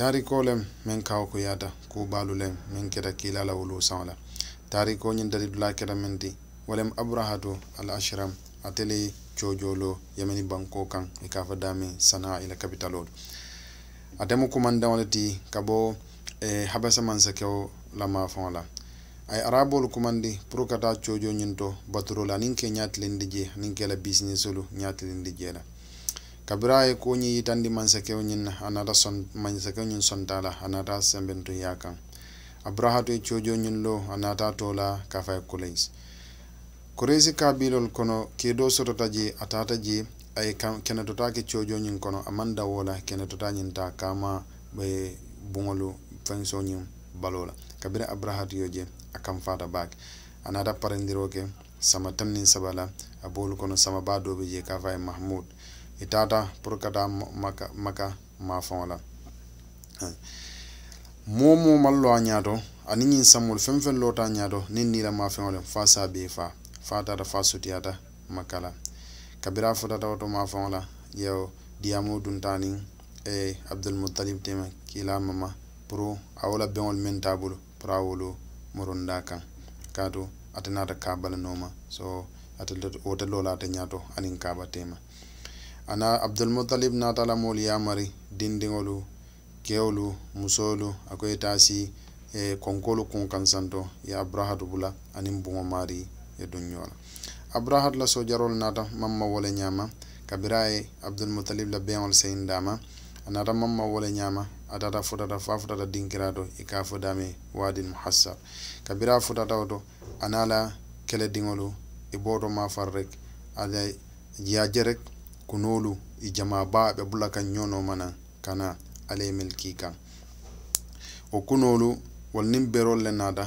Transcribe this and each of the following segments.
tariko lem min kaw ko yada ku balu lem min keta kilala wulu saŋo tariko nyin dari dula keta min di walem abrahatu al ashram atele cojolo yamani banko kan i ka fa dami sana ila kapitalolu ate mu kumandaŋo le ti ka bo eh, habasa man la la a ye arabolu kumandi pour ka taa cojo ñiŋ to baturo la aniŋ ke ñatilindi je aniŋ ke la bisinesolu ñatilindi la kabira ye ko ñiŋ yitandi mansakewo ñiŋ na a nata son mansakewo ñiŋ sonta la a nata sembentu ya kaŋ aburahatu ye coojo ñiŋ lo a nata to la ka fa ye kuleys kureysi kabilol kono keedo sotota je a tata je a ye kenetota ke coojo ñiŋ kono a maŋ dawo la kenetota ñiŋ ta kama be buŋolu feŋso ñiŋ balo la kabiri aburahatu yo je a kaŋ fata baake a nata parendiro ke sama tamniŋ saba la a be olu kono sama baa do be je ka fa ye mahmud i tata pour ka taa maka maka mafɛŋo la moo moo mal lo a ñaato ani ñiŋ samolu feŋ feŋ loota a ñaato niŋ niira mafeŋo le fa sa bee fa fa tata fa sutiyata maka la kabira futata woto mafeŋo la yewo diyamo dunta niŋ eh, abdulmutalib tema kila mama pour a wo la beŋolu meŋ taa bulu pour a wolu murunda kaŋ kaatu ate naata ka bala nooma so ate wote loola ate ñaato aniŋ kaaba tema ana abdul mutalib abdulmutalib natala moolu e, mari dindiŋolu keolu musolu ako ye taa si eh, konkolu kuŋ kansanto ye abrahatu bula aniŋ buŋo maari ye dunño la abrahatu e, la sojarolu naata maŋ ma wo le ñaama kabira ye abdulmutalib la beŋolu seyin daama a naata maŋ ma wo le ñaama atata futata fa futata dinkirato i ka fo dame waadin muhassar kabira futata wo to ana la kele diŋolu i booto ma far rek ala ya je rek kunolu i e jama ba ɓe bula kan ñono mana kana alemel kikan o kunolu wol nin berol le nada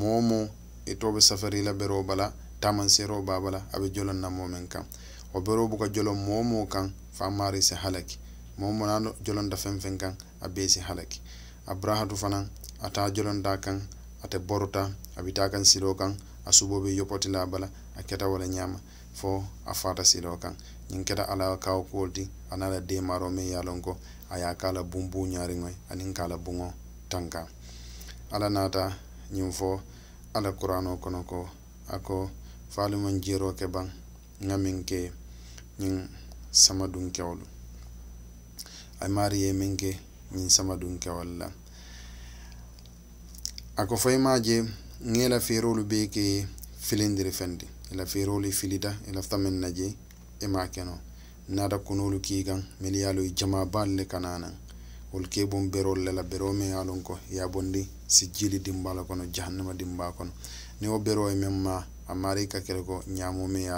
momo e toɓe safarila ɓero bala tamansero babala aɓe jolon namomen kan o ɓero buka jolon momo kan fa mari se halaki momo nano jolonda fenfen kan a besi halaki abrahatu fanan ata jolonda kan ate borota aɓita kan siɗo kan asubo be yoɓɓoti labala a keta wala ñama fo a fata siɗo kan ñin keta ala kawo kuwol ti anala demaro me ye lon ko a ye kala bumbu ñariŋoy aniŋ kala buŋo tanka ala nata ñin fo ala kurano kono ko ako faaliman jero ke baŋ ŋa miŋ ke ñiŋ sama duŋ kewolu a maari ye miŋ ke ñiŋ sama duŋ kewolu la a ko fo i maa je ŋiŋ i la feeroolu bee ke filindiri fendi i la feeroolu i filita i lafita meŋ na je i maŋ ke noo naata konoolu kii kaŋ minnu ye a loŋ jamaa baalu le ka naa naŋ wolu ke boŋ beroolu le la beroo meŋ ye a loŋ ko ye a bondi si jiili dimbaa le kono jahannama dimbaa kono niŋ wo beroo ye meŋ maa a maari ka ke ko ñaamoo meŋ ye